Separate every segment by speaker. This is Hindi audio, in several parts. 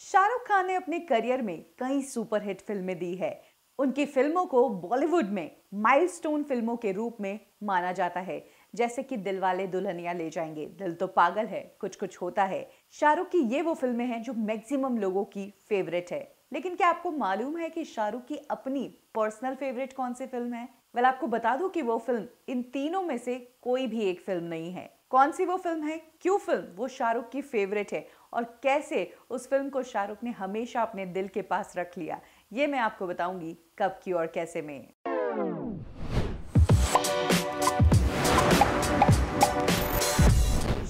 Speaker 1: शाहरुख खान ने अपने करियर में कई सुपरहिट फिल्में दी है उनकी फिल्मों को बॉलीवुड में माइलस्टोन फिल्मों के रूप में माना जाता है जैसे कि दिलवाले दुल्हनिया ले जाएंगे दिल तो पागल है कुछ कुछ होता है शाहरुख की ये वो फिल्में हैं जो मैक्सिमम लोगों की फेवरेट है लेकिन क्या आपको मालूम है कि शाहरुख की अपनी पर्सनल फेवरेट कौन सी फिल्म है वेल आपको बता दूं कि वो फिल्म इन तीनों में से कोई भी एक फिल्म नहीं है कौन सी वो फिल्म है क्यों फिल्म वो शाहरुख की फेवरेट है और कैसे उस फिल्म को शाहरुख ने हमेशा अपने दिल के पास रख लिया ये मैं आपको बताऊंगी कब की और कैसे में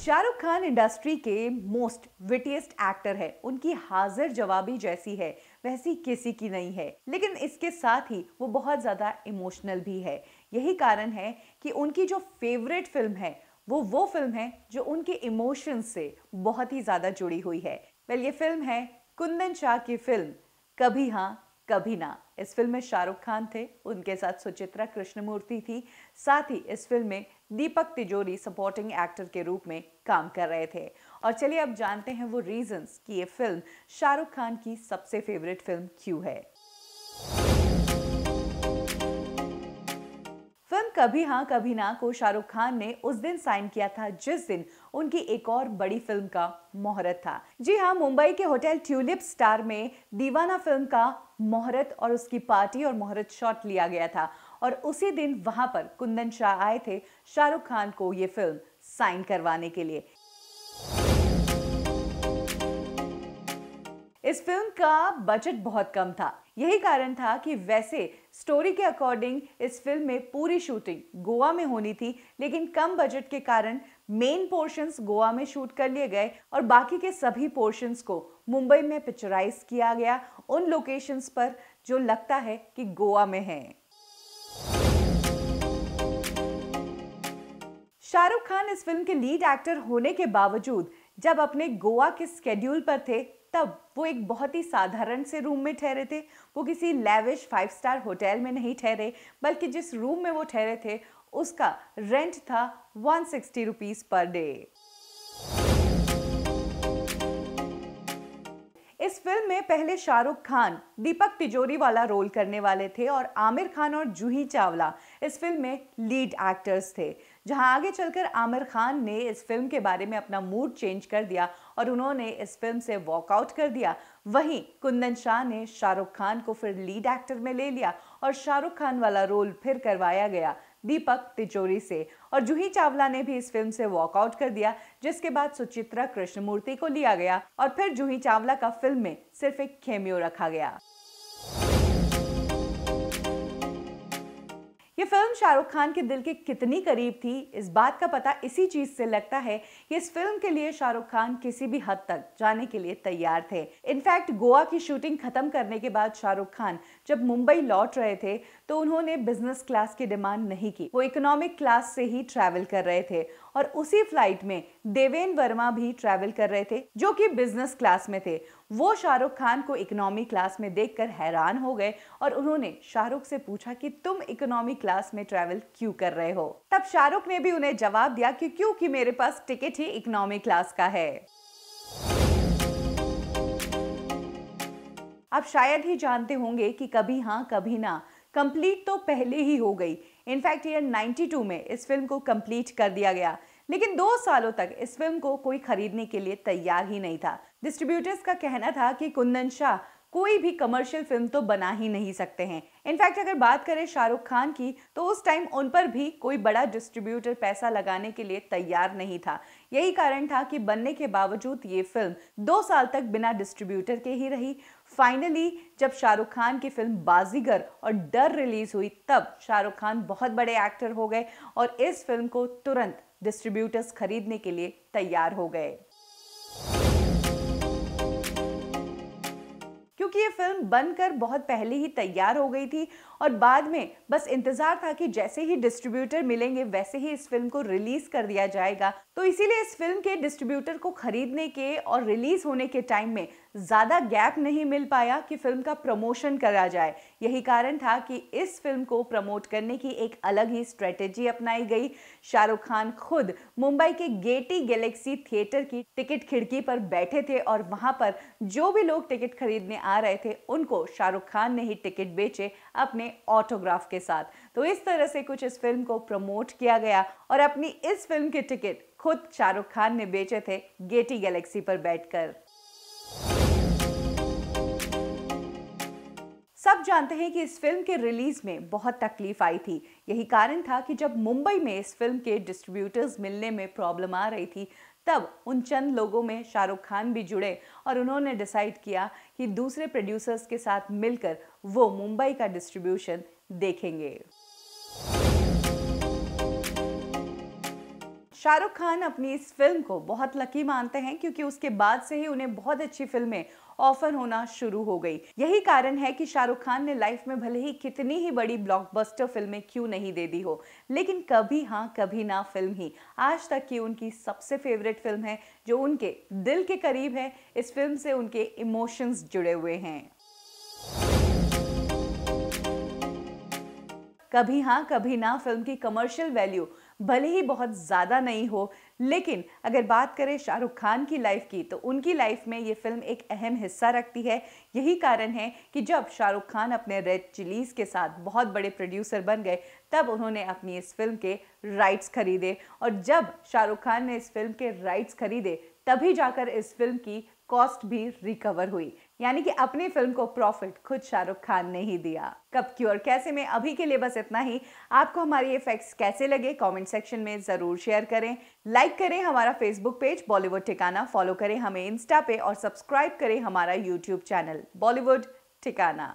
Speaker 1: शाहरुख खान इंडस्ट्री के मोस्ट विटिएस्ट एक्टर है उनकी हाजिर जवाबी जैसी है वैसी किसी की नहीं है लेकिन इसके साथ ही वो बहुत ज़्यादा इमोशनल भी है यही कारण है कि उनकी जो फेवरेट फिल्म है वो वो फिल्म है जो उनके इमोशंस से बहुत ही ज़्यादा जुड़ी हुई है वेल ये फिल्म है कुंदन शाह की फिल्म कभी हाँ कभी ना इस फिल्म में शाहरुख खान थे उनके साथ सुचित्रा कृष्णमूर्ति थी साथ ही इस फिल्म में दीपक तिजोरी सपोर्टिंग एक्टर के रूप में काम कर रहे थे और चलिए अब जानते हैं वो रीजंस कि ये फिल्म शाहरुख खान की सबसे फेवरेट फिल्म क्यों है फिल्म कभी हाँ कभी ना को शाहरुख खान ने उस दिन साइन किया था जिस दिन उनकी एक और बड़ी फिल्म का मोहरत था जी हाँ मुंबई के होटल ट्यूलिप स्टार में दीवाना फिल्म का मोहरत और उसकी पार्टी और मोहरत शॉट लिया गया था और उसी दिन वहां पर कुंदन शाह आए थे शाहरुख खान को ये फिल्म साइन करवाने के लिए इस फिल्म का बजट बहुत कम था यही कारण था कि वैसे स्टोरी के अकॉर्डिंग इस फिल्म में पूरी शूटिंग गोवा में होनी थी लेकिन कम बजट के कारण मेन पोर्शंस गोवा में शूट कर लिए गए और बाकी के सभी पोर्शंस को मुंबई में पिक्चराइज किया गया उन लोकेशंस पर जो लगता है कि गोवा में है शाहरुख खान इस फिल्म के लीड एक्टर होने के बावजूद जब अपने गोवा के स्केड्यूल पर थे तब वो एक बहुत ही साधारण से रूम में ठहरे थे वो किसी लेविश फाइव स्टार होटल में नहीं ठहरे बल्कि जिस रूम में वो ठहरे थे उसका रेंट था one sixty rupees per day इस फिल्म में पहले शाहरुख खान दीपक तिजोरी वाला रोल करने वाले थे और आमिर खान और जूही चावला इस फिल्म में लीड एक्टर्स थे जहां आगे चलकर आमिर खान ने इस फिल्म के बारे में अपना मूड चेंज कर दिया और उन्होंने इस फिल्म से वॉकआउट कर दिया वहीं कुंदन शाह ने शाहरुख खान को फिर लीड एक्टर में ले लिया और शाहरुख खान वाला रोल फिर करवाया गया दीपक तिजोरी से और जूही चावला ने भी इस फिल्म से वॉकआउट कर दिया जिसके बाद सुचित्रा कृष्णमूर्ति को लिया गया और फिर जूही चावला का फिल्म में सिर्फ एक खेमियो रखा गया ये फिल्म शाहरुख खान के दिल के कितनी करीब थी इस बात का पता इसी चीज से लगता है कि इस फिल्म के लिए शाहरुख खान किसी भी हद तक जाने के लिए तैयार थे इनफैक्ट गोवा की शूटिंग खत्म करने के बाद शाहरुख खान जब मुंबई लौट रहे थे तो उन्होंने बिजनेस क्लास की डिमांड नहीं की वो इकोनॉमिक क्लास से ही ट्रैवल कर रहे थे और उसी फ्लाइट में देवेन वर्मा भी ट्रैवल कर रहे थे जो कि बिजनेस क्लास में थे वो शाहरुख खान को इकोनॉमी क्लास में देखकर हैरान हो गए और उन्होंने शाहरुख से पूछा कि तुम इकोनॉमी क्लास में ट्रैवल क्यों कर रहे हो तब शाहरुख ने भी उन्हें जवाब दिया कि क्योंकि मेरे पास टिकट ही इकोनॉमी क्लास का है आप शायद ही जानते होंगे कि कभी हाँ कभी ना कंप्लीट तो पहले ही हो गई इनफैक्ट ईयर 92 में इस फिल्म को कंप्लीट कर दिया गया लेकिन दो सालों तक इस फिल्म को कोई खरीदने के लिए तैयार ही नहीं था डिस्ट्रीब्यूटर्स का कहना था कि कुंदन शाह कोई भी कमर्शियल फिल्म तो बना ही नहीं सकते हैं इनफैक्ट अगर बात करें शाहरुख खान की तो उस टाइम उन पर भी कोई बड़ा डिस्ट्रीब्यूटर पैसा लगाने के लिए तैयार नहीं था यही कारण था कि बनने के बावजूद ये फिल्म दो साल तक बिना डिस्ट्रीब्यूटर के ही रही फाइनली जब शाहरुख खान की फिल्म बाजीगर और डर रिलीज़ हुई तब शाहरुख खान बहुत बड़े एक्टर हो गए और इस फिल्म को तुरंत डिस्ट्रीब्यूटर्स खरीदने के लिए तैयार हो गए क्योंकि ये फिल्म बनकर बहुत पहले ही तैयार हो गई थी और बाद में बस इंतज़ार था कि जैसे ही डिस्ट्रीब्यूटर मिलेंगे वैसे ही इस फिल्म को रिलीज़ कर दिया जाएगा तो इसीलिए इस फिल्म के डिस्ट्रीब्यूटर को खरीदने के और रिलीज़ होने के टाइम में ज़्यादा गैप नहीं मिल पाया कि फिल्म का प्रमोशन करा जाए यही कारण था कि इस फिल्म को प्रमोट करने की एक अलग ही स्ट्रेटेजी अपनाई गई शाहरुख खान खुद मुंबई के गेटी गैलेक्सी थिएटर की टिकट खिड़की पर बैठे थे और वहां पर जो भी लोग टिकट खरीदने आ रहे थे उनको शाहरुख खान ने ही टिकट बेचे अपने में ऑटोग्राफ के साथ तो इस तरह से कुछ इस फिल्म को प्रमोट किया गया और अपनी इस फिल्म के टिकट खुद शाहरुख खान ने बेचे थे गेटी गैलेक्सी पर बैठकर सब जानते हैं कि इस फिल्म के रिलीज में बहुत तकलीफ आई थी यही कारण था कि जब मुंबई में इस फिल्म के डिस्ट्रीब्यूटर्स मिलने में प्रॉब्लम आ रही थी तब उन चंद लोगों में शाहरुख खान भी जुड़े और उन्होंने डिसाइड किया कि दूसरे प्रोड्यूसर्स के साथ मिलकर वो मुंबई का डिस्ट्रीब्यूशन देखेंगे शाहरुख खान अपनी इस फिल्म को बहुत लकी मानते हैं क्योंकि उसके बाद से ही उन्हें बहुत अच्छी फिल्में ऑफर होना शुरू हो गई यही कारण है कि शाहरुख खान ने लाइफ में भले ही कितनी ही बड़ी ब्लॉकबस्टर फिल्में क्यों नहीं दे दी हो लेकिन कभी हाँ कभी ना फिल्म ही आज तक की उनकी सबसे फेवरेट फिल्म है जो उनके दिल के करीब है इस फिल्म से उनके इमोशंस जुड़े हुए हैं कभी हाँ कभी ना फिल्म की कमर्शियल वैल्यू भले ही बहुत ज़्यादा नहीं हो लेकिन अगर बात करें शाहरुख खान की लाइफ की तो उनकी लाइफ में ये फिल्म एक अहम हिस्सा रखती है यही कारण है कि जब शाहरुख खान अपने रेड चिलीज़ के साथ बहुत बड़े प्रोड्यूसर बन गए तब उन्होंने अपनी इस फिल्म के राइट्स खरीदे और जब शाहरुख खान ने इस फिल्म के राइट्स खरीदे तभी जाकर इस फिल्म की कॉस्ट भी रिकवर हुई यानी कि अपनी फिल्म को प्रॉफिट खुद शाहरुख खान ने ही दिया कब क्यों और कैसे में अभी के लिए बस इतना ही आपको हमारे ये फैक्ट्स कैसे लगे कमेंट सेक्शन में ज़रूर शेयर करें लाइक करें हमारा फेसबुक पेज बॉलीवुड ठिकाना फॉलो करें हमें इंस्टा पे और सब्सक्राइब करें हमारा यूट्यूब चैनल बॉलीवुड ठिकाना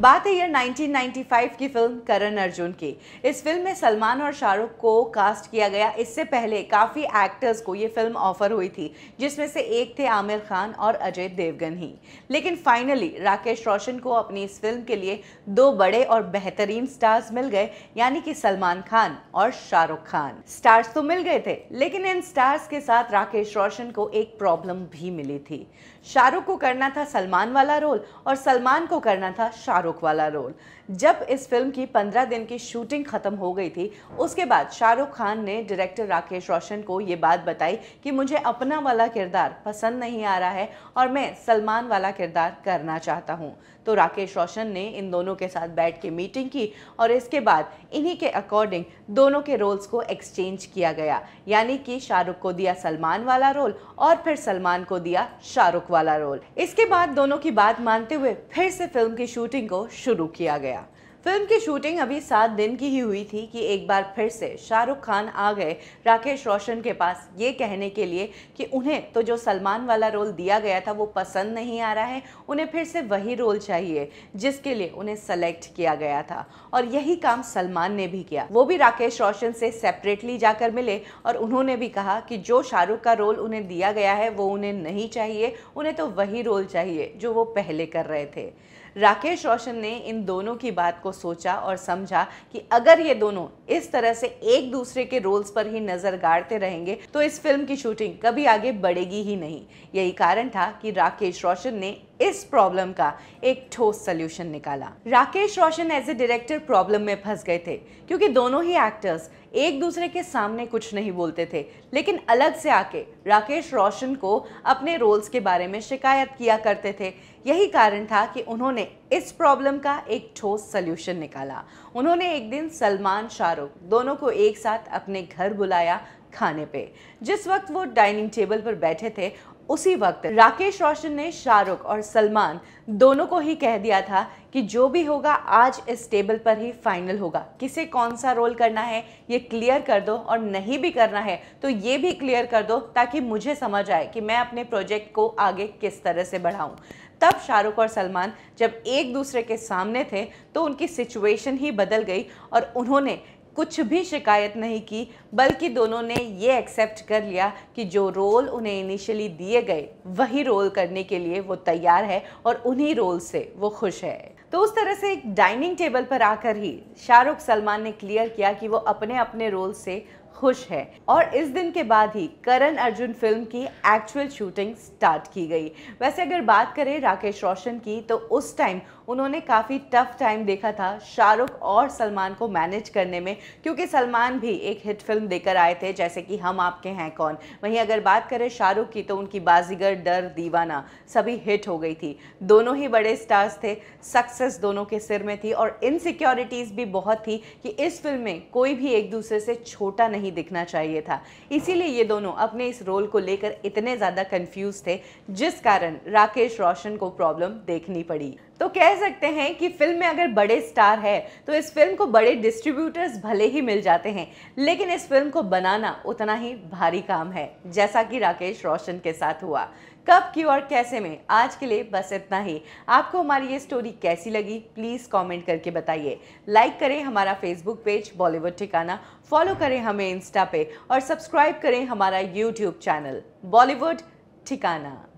Speaker 1: बात है ये 1995 की फिल्म करण अर्जुन की इस फिल्म में सलमान और शाहरुख को कास्ट किया गया इससे पहले काफ़ी एक्टर्स को ये फिल्म ऑफर हुई थी जिसमें से एक थे आमिर खान और अजय देवगन ही लेकिन फाइनली राकेश रोशन को अपनी इस फिल्म के लिए दो बड़े और बेहतरीन स्टार्स मिल गए यानी कि सलमान खान और शाहरुख खान स्टार्स तो मिल गए थे लेकिन इन स्टार्स के साथ राकेश रोशन को एक प्रॉब्लम भी मिली थी शाहरुख को करना था सलमान वाला रोल और सलमान को करना था शाहरुख वाला रोल जब इस फिल्म की पंद्रह दिन की शूटिंग ख़त्म हो गई थी उसके बाद शाहरुख खान ने डायरेक्टर राकेश रोशन को ये बात बताई कि मुझे अपना वाला किरदार पसंद नहीं आ रहा है और मैं सलमान वाला किरदार करना चाहता हूँ तो राकेश रोशन ने इन दोनों के साथ बैठ के मीटिंग की और इसके बाद इन्हीं के अकॉर्डिंग दोनों के रोल्स को एक्सचेंज किया गया यानी कि शाहरुख को दिया सलमान वाला रोल और फिर सलमान को दिया शाहरुख वाला रोल इसके बाद दोनों की बात मानते हुए फिर से फिल्म की शूटिंग को शुरू किया गया फिल्म की शूटिंग अभी सात दिन की ही हुई थी कि एक बार फिर से शाहरुख खान आ गए राकेश रोशन के पास ये कहने के लिए कि उन्हें तो जो सलमान वाला रोल दिया गया था वो पसंद नहीं आ रहा है उन्हें फिर से वही रोल चाहिए जिसके लिए उन्हें सेलेक्ट किया गया था और यही काम सलमान ने भी किया वो भी राकेश रोशन से सेपरेटली जाकर मिले और उन्होंने भी कहा कि जो शाहरुख का रोल उन्हें दिया गया है वो उन्हें नहीं चाहिए उन्हें तो वही रोल चाहिए जो वो पहले कर रहे थे राकेश रोशन ने इन दोनों की बात को सोचा और समझा कि अगर ये दोनों इस तरह से एक दूसरे के रोल्स पर ही नज़र गाड़ते रहेंगे तो इस फिल्म की शूटिंग कभी आगे बढ़ेगी ही नहीं यही कारण था कि राकेश रोशन ने इस प्रॉब्लम का एक ठोस सोल्यूशन निकाला Rakesh Roshan as a director problem में फंस गए थे क्योंकि दोनों ही एक्टर्स एक दूसरे के सामने कुछ नहीं बोलते थे लेकिन अलग से आके राकेश रोशन को अपने रोल्स के बारे में शिकायत किया करते थे यही कारण था कि उन्होंने इस प्रॉब्लम का एक ठोस सल्यूशन निकाला उन्होंने एक दिन सलमान शाहरुख दोनों को एक साथ अपने घर बुलाया खाने पे जिस वक्त वो डाइनिंग टेबल पर बैठे थे उसी वक्त राकेश रोशन ने शाहरुख और सलमान दोनों को ही कह दिया था कि जो भी होगा आज इस टेबल पर ही फाइनल होगा किसे कौन सा रोल करना है ये क्लियर कर दो और नहीं भी करना है तो ये भी क्लियर कर दो ताकि मुझे समझ आए कि मैं अपने प्रोजेक्ट को आगे किस तरह से बढ़ाऊँ तब शाहरुख और सलमान जब एक दूसरे के सामने थे तो उनकी सिचुएशन ही बदल गई और उन्होंने कुछ भी शिकायत नहीं की बल्कि दोनों ने ये एक्सेप्ट कर लिया कि जो रोल उन्हें इनिशियली दिए गए वही रोल करने के लिए वो तैयार है और उन्हीं रोल से वो खुश है तो उस तरह से एक डाइनिंग टेबल पर आकर ही शाहरुख सलमान ने क्लियर किया कि वो अपने अपने रोल से खुश है और इस दिन के बाद ही करण अर्जुन फिल्म की एक्चुअल शूटिंग स्टार्ट की गई वैसे अगर बात करें राकेश रोशन की तो उस टाइम उन्होंने काफ़ी टफ टाइम देखा था शाहरुख और सलमान को मैनेज करने में क्योंकि सलमान भी एक हिट फिल्म देकर आए थे जैसे कि हम आपके हैं कौन वहीं अगर बात करें शाहरुख की तो उनकी बाजीगर डर दीवाना सभी हिट हो गई थी दोनों ही बड़े स्टार्स थे सक्सेस दोनों के सिर में थी और इनसिक्योरिटीज़ भी बहुत थी कि इस फिल्म में कोई भी एक दूसरे से छोटा नहीं नहीं दिखना चाहिए था इसीलिए ये दोनों अपने इस रोल को लेकर इतने ज़्यादा कन्फ्यूज़ थे जिस कारण राकेश रोशन को प्रॉब्लम देखनी पड़ी तो कह सकते हैं कि फिल्म में अगर बड़े स्टार है तो इस फिल्म को बड़े डिस्ट्रीब्यूटर्स भले ही मिल जाते हैं लेकिन इस फिल्म को बनाना उतना ही भारी काम है जैसा कि राकेश रोशन के साथ हुआ कब की और कैसे में आज के लिए बस इतना ही आपको हमारी ये स्टोरी कैसी लगी प्लीज़ कमेंट करके बताइए लाइक करें हमारा फेसबुक पेज बॉलीवुड ठिकाना फॉलो करें हमें इंस्टा पे और सब्सक्राइब करें हमारा यूट्यूब चैनल बॉलीवुड ठिकाना